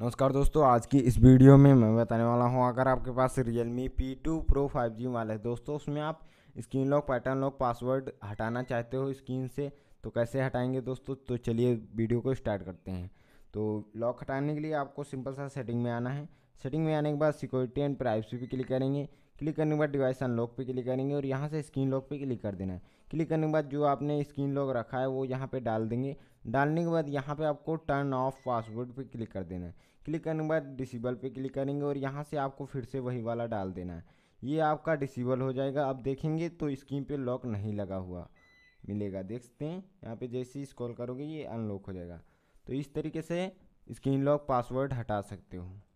नमस्कार दोस्तों आज की इस वीडियो में मैं बताने वाला हूं अगर आपके पास Realme P2 Pro 5G वाला है दोस्तों उसमें आप screen lock pattern lock password हटाना चाहते हो स्क्रीन से तो कैसे हटाएंगे दोस्तों तो चलिए वीडियो को स्टार्ट करते हैं तो लॉक हटाने के लिए आपको सिंपल सा सेटिंग में आना है सेटिंग में आने के बाद सिक्योरिटी एंड प्राइवेसी पे क्लिक करेंगे क्लिक करने के बाद डिवाइस अनलॉक पे क्लिक करेंगे और यहाँ से स्क्रीन लॉक पे क्लिक कर देना है क्लिक करने के बाद जो आपने स्क्रीन लॉक रखा है वो यहाँ पे डाल देंगे डालने के बाद यहाँ पे आपको टर्न ऑफ पासवर्ड पे क्लिक कर देना है क्लिक करने के बाद डिसेबल पे क्लिक करेंगे और यहाँ से आपको फिर से वही वाला डाल देना है ये आपका डिसेबल हो जाएगा अब देखेंगे तो स्क्रीन पर लॉक नहीं लगा हुआ मिलेगा देख सकते हैं यहाँ पर जैसे ही स्क्रॉल करोगे ये अनलॉक हो जाएगा तो इस तरीके से स्क्रीन लॉक पासवर्ड हटा सकते हो